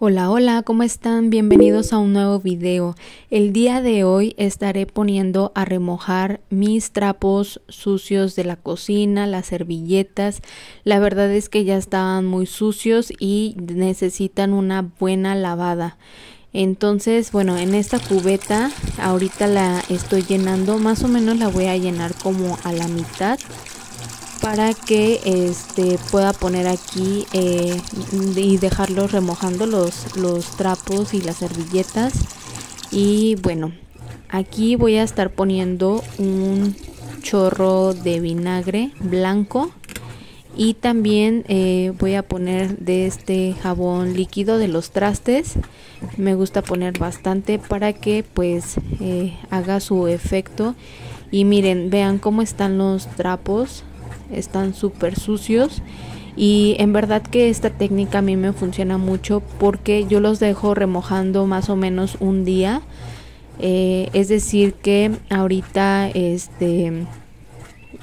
Hola, hola, ¿cómo están? Bienvenidos a un nuevo video. El día de hoy estaré poniendo a remojar mis trapos sucios de la cocina, las servilletas. La verdad es que ya estaban muy sucios y necesitan una buena lavada. Entonces, bueno, en esta cubeta ahorita la estoy llenando, más o menos la voy a llenar como a la mitad para que este pueda poner aquí eh, y dejarlo remojando los, los trapos y las servilletas y bueno aquí voy a estar poniendo un chorro de vinagre blanco y también eh, voy a poner de este jabón líquido de los trastes me gusta poner bastante para que pues eh, haga su efecto y miren vean cómo están los trapos están súper sucios. Y en verdad que esta técnica a mí me funciona mucho porque yo los dejo remojando más o menos un día. Eh, es decir que ahorita este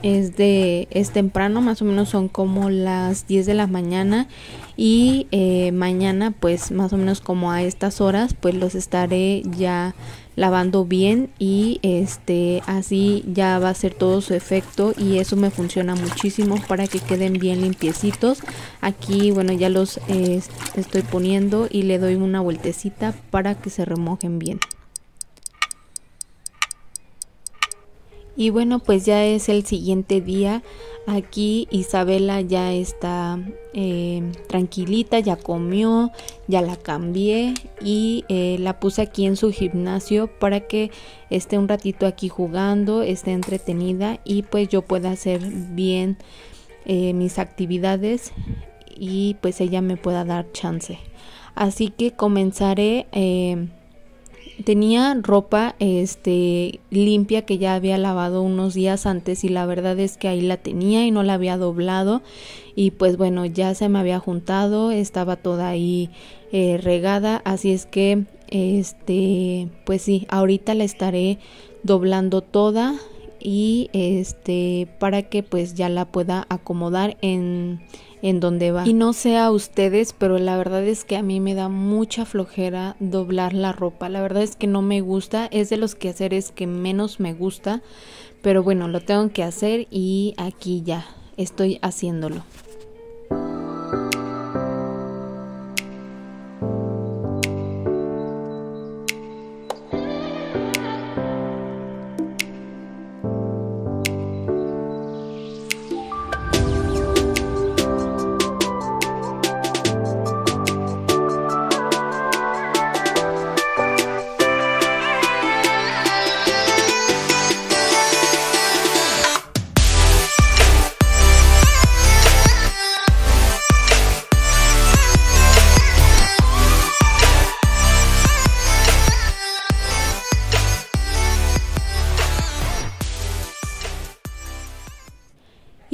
es de es temprano, más o menos son como las 10 de la mañana y eh, mañana pues más o menos como a estas horas pues los estaré ya lavando bien y este así ya va a ser todo su efecto y eso me funciona muchísimo para que queden bien limpiecitos aquí bueno ya los eh, estoy poniendo y le doy una vueltecita para que se remojen bien Y bueno, pues ya es el siguiente día. Aquí Isabela ya está eh, tranquilita, ya comió, ya la cambié y eh, la puse aquí en su gimnasio para que esté un ratito aquí jugando, esté entretenida y pues yo pueda hacer bien eh, mis actividades y pues ella me pueda dar chance. Así que comenzaré tenía ropa este limpia que ya había lavado unos días antes y la verdad es que ahí la tenía y no la había doblado y pues bueno ya se me había juntado estaba toda ahí eh, regada así es que este pues sí ahorita la estaré doblando toda y este para que pues ya la pueda acomodar en en donde va. Y no sea a ustedes, pero la verdad es que a mí me da mucha flojera doblar la ropa. La verdad es que no me gusta, es de los quehaceres que menos me gusta, pero bueno, lo tengo que hacer y aquí ya estoy haciéndolo.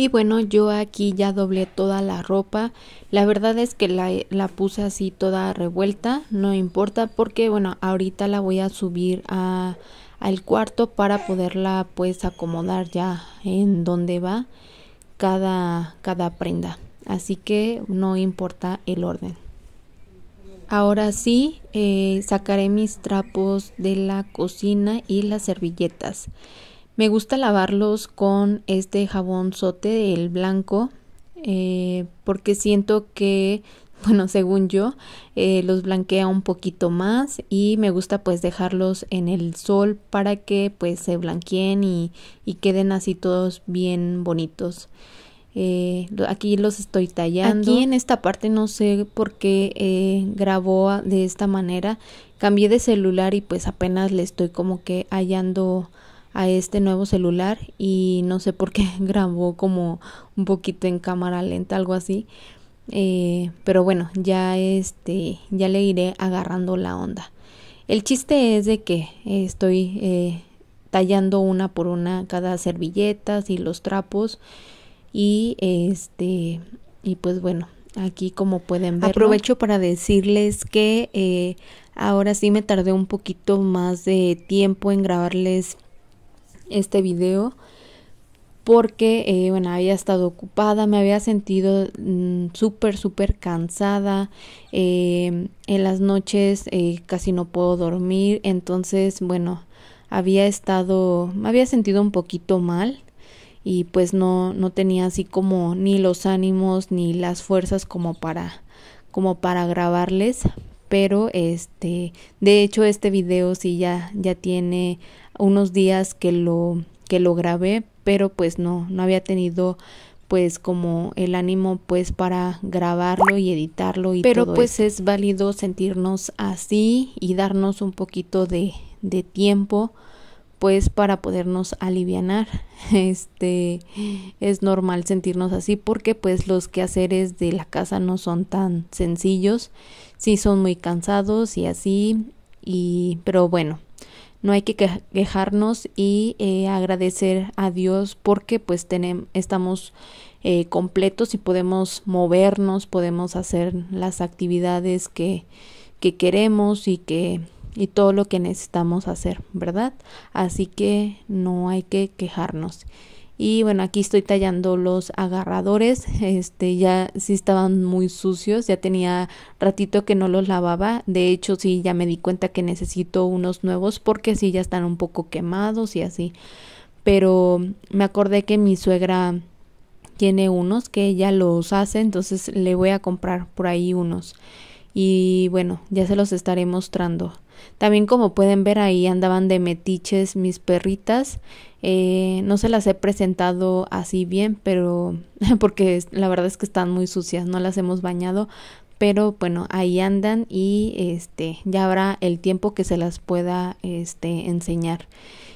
Y bueno, yo aquí ya doblé toda la ropa. La verdad es que la, puse así toda revuelta, no importa porque bueno, ahorita la voy a subir a, al cuarto para poderla pues acomodar ya en donde va cada, cada prenda. Así que no importa el orden. Ahora sí, eh, sacaré mis trapos de la cocina y las servilletas. Me gusta lavarlos con este jabón sote, el blanco, eh, porque siento que, bueno, según yo, eh, los blanquea un poquito más y me gusta pues dejarlos en el sol para que pues se blanqueen y, queden así todos bien bonitos. Eh, aquí los estoy tallando. Aquí en esta parte no sé por qué grabó de esta manera. Cambié de celular y pues apenas le estoy como que hallando a este nuevo celular y no sé por qué grabó como un poquito en cámara lenta, algo así. Eh, pero bueno, ya este, ya le iré agarrando la onda. El chiste es de que estoy eh, tallando una por una cada servilletas y los trapos y este y pues bueno aquí como pueden ver aprovecho para decirles que eh, ahora sí me tardé un poquito más de tiempo en grabarles este video porque, eh, bueno, había estado ocupada, me había sentido mm, súper, súper cansada, em, en las noches eh, casi no puedo dormir, entonces, bueno, había estado, me había sentido un poquito mal y pues no, no tenía así como ni los ánimos ni las fuerzas como para, como para grabarles, pero este de hecho este video sí ya ya tiene unos días que lo que lo grabé, pero pues no no había tenido pues como el ánimo pues para grabarlo y editarlo y pero pues es válido sentirnos así y darnos un poquito de, de tiempo pues para podernos alivianar este es normal sentirnos así porque pues los quehaceres de la casa no son tan sencillos sí son muy cansados y así y pero bueno no hay que quejarnos y eh, agradecer a Dios porque pues tenemos, estamos eh, completos y podemos movernos, podemos hacer las actividades que, que queremos y que y todo lo que necesitamos hacer, ¿verdad? Así que no hay que quejarnos y bueno aquí estoy tallando los agarradores este ya sí estaban muy sucios ya tenía ratito que no los lavaba de hecho sí ya me di cuenta que necesito unos nuevos porque sí ya están un poco quemados y así pero me acordé que mi suegra tiene unos que ella los hace entonces le voy a comprar por ahí unos y bueno ya se los estaré mostrando también como pueden ver ahí andaban de metiches mis perritas. Eh, no se las he presentado así bien, pero porque la verdad es que están muy sucias, no las hemos bañado. Pero bueno, ahí andan y este ya habrá el tiempo que se las pueda este enseñar.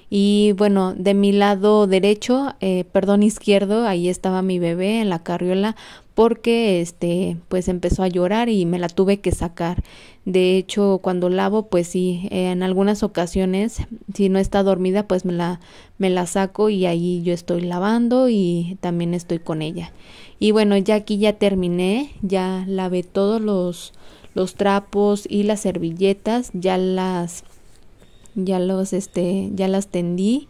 Y bueno, de mi lado derecho, eh, perdón izquierdo, ahí estaba mi bebé en la carriola porque este pues empezó a llorar y me la tuve que sacar. De hecho, cuando lavo, pues sí, en algunas ocasiones, si no está dormida, pues me la, me la saco y ahí yo estoy lavando y también estoy con ella. Y bueno, ya aquí ya terminé, ya lavé todos los, los trapos y las servilletas, ya las ya los este ya las tendí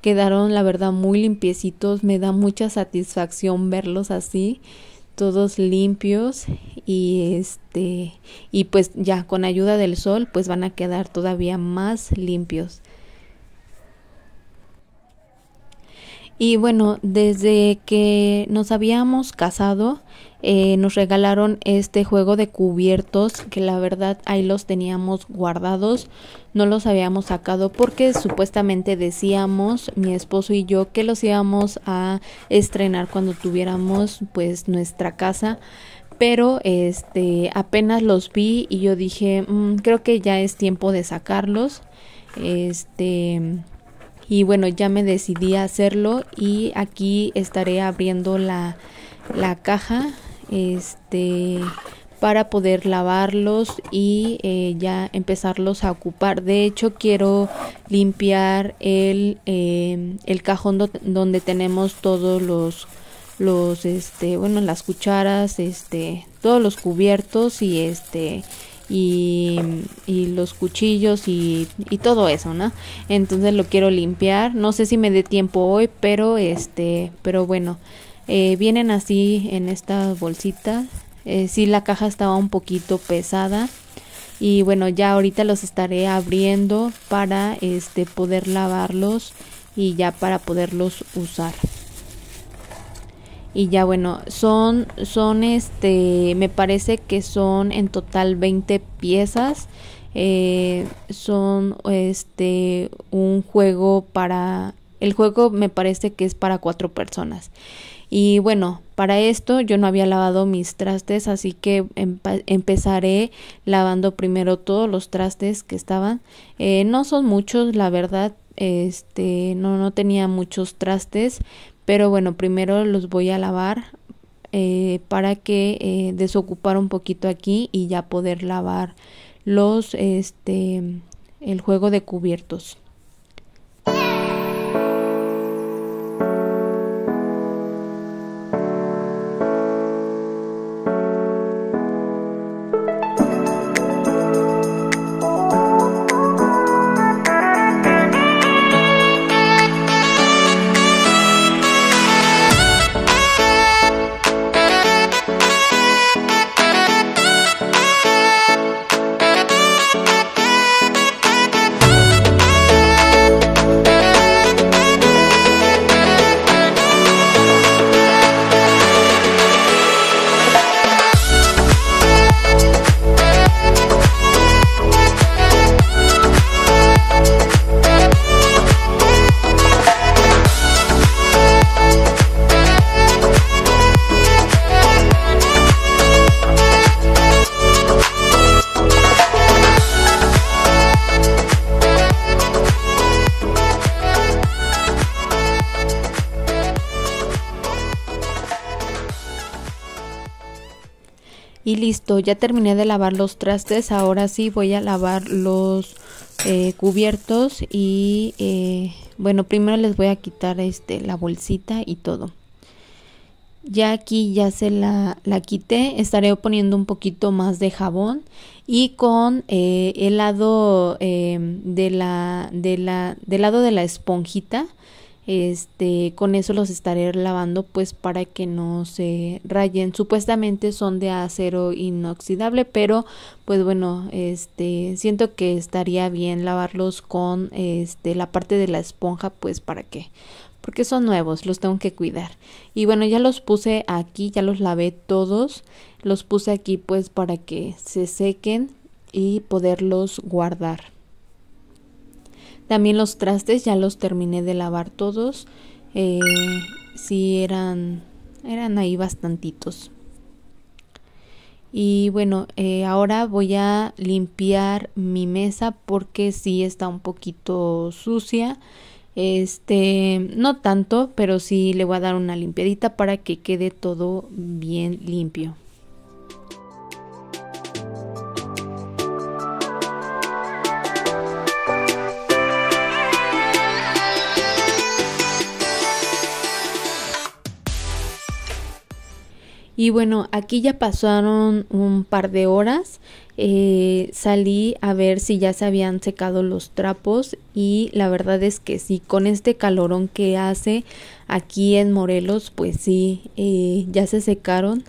quedaron la verdad muy limpiecitos me da mucha satisfacción verlos así todos limpios y este y pues ya con ayuda del sol pues van a quedar todavía más limpios Y bueno, desde que nos habíamos casado, eh, nos regalaron este juego de cubiertos que la verdad ahí los teníamos guardados, no los habíamos sacado porque supuestamente decíamos mi esposo y yo que los íbamos a estrenar cuando tuviéramos pues nuestra casa. Pero este apenas los vi y yo dije, mm, creo que ya es tiempo de sacarlos. Este y bueno, ya me decidí a hacerlo y aquí estaré abriendo la, caja este para poder lavarlos y eh, ya empezarlos a ocupar. De hecho, quiero limpiar el, em, el cajón donde tenemos todos los los este bueno las cucharas este todos los cubiertos y este y, los cuchillos y, todo eso, ¿no? Entonces lo quiero limpiar. No sé si me dé tiempo hoy, pero este, pero bueno, eh, vienen así en estas bolsitas. Si eh, sí, la caja estaba un poquito pesada y bueno, ya ahorita los estaré abriendo para este poder lavarlos y ya para poderlos usar y ya bueno, son, son este, me parece que son en total 20 piezas. Eh, son este un juego para el juego me parece que es para cuatro personas y bueno para esto yo no había lavado mis trastes así que empezaré lavando primero todos los trastes que estaban eh, no son muchos la verdad este no no tenía muchos trastes pero bueno, primero los voy a lavar eh, para que eh, desocupar un poquito aquí y ya poder lavar los este el juego de cubiertos. listo, ya terminé de lavar los trastes, ahora sí voy a lavar los eh, cubiertos y eh, bueno, primero les voy a quitar este, la bolsita y todo. Ya aquí ya se la, la quité, estaré poniendo un poquito más de jabón y con eh, el lado de la, de la, del lado de la esponjita este con eso los estaré lavando pues para que no se rayen supuestamente son de acero inoxidable pero pues bueno este siento que estaría bien lavarlos con este la parte de la esponja pues para que porque son nuevos, los tengo que cuidar. Y bueno, ya los puse aquí, ya los lavé todos, los puse aquí pues para que se sequen y poderlos guardar. También los trastes ya los terminé de lavar todos. Eh, sí eran, eran ahí bastantitos. Y bueno, eh, ahora voy a limpiar mi mesa porque sí está un poquito sucia. Este, no tanto, pero sí le voy a dar una limpiadita para que quede todo bien limpio. Y bueno, aquí ya pasaron un par de horas. Eh, salí a ver si ya se habían secado los trapos y la verdad es que sí, con este calorón que hace aquí en Morelos, pues sí, eh, ya se secaron.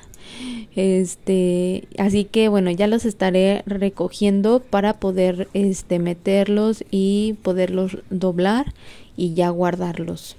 Este, así que bueno, ya los estaré recogiendo para poder este meterlos y poderlos doblar y ya guardarlos.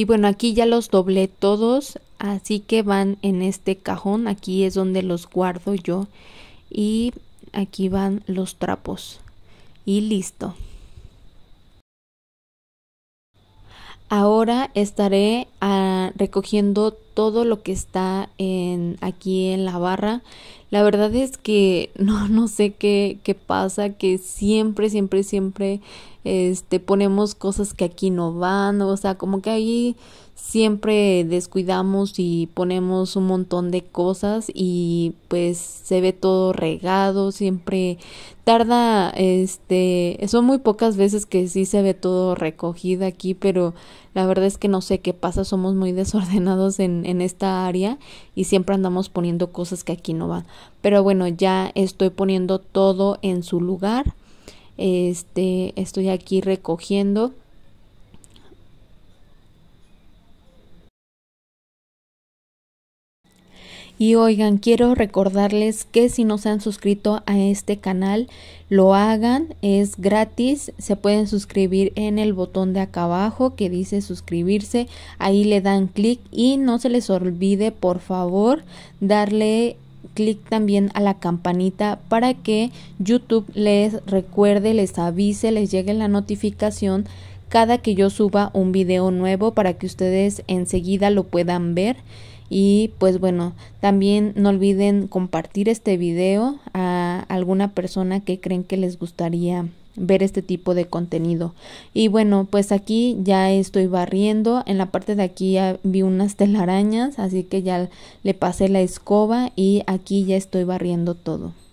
Y bueno, aquí ya los doblé todos, así que van en este cajón, aquí es donde los guardo yo. Y aquí van los trapos. Y listo. Ahora estaré a ah, recogiendo todo lo que está en, aquí en la barra. La verdad es que no, no sé qué, qué pasa, que siempre, siempre, siempre este, ponemos cosas que aquí no van, o sea, como que ahí siempre descuidamos y ponemos un montón de cosas y pues se ve todo regado, siempre tarda, este, son muy pocas veces que sí se ve todo recogido aquí, pero la verdad es que no sé qué pasa, somos muy desordenados en, en esta área y siempre andamos poniendo cosas que aquí no van. Pero bueno, ya estoy poniendo todo en su lugar. Este, estoy aquí recogiendo. Y oigan, quiero recordarles que si no se han suscrito a este canal, lo hagan, es gratis, se pueden suscribir en el botón de acá abajo que dice suscribirse, ahí le dan clic y no se les olvide por favor darle clic también a la campanita para que YouTube les recuerde, les avise, les llegue la notificación cada que yo suba un video nuevo para que ustedes enseguida lo puedan ver. Y pues bueno, también no olviden compartir este video a alguna persona que creen que les gustaría ver este tipo de contenido. Y bueno, pues aquí ya estoy barriendo. En la parte de aquí ya vi unas telarañas, así que ya le pasé la escoba y aquí ya estoy barriendo todo.